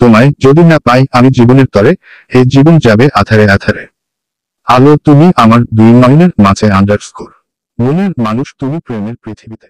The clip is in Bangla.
তোমায় যদি না পাই আমি জীবনের তরে এই জীবন যাবে আধারে আধারে আলো তুমি আমার দুই নয়নের মাঝে স্কোর মনের মানুষ তুমি প্রেমের পৃথিবীতে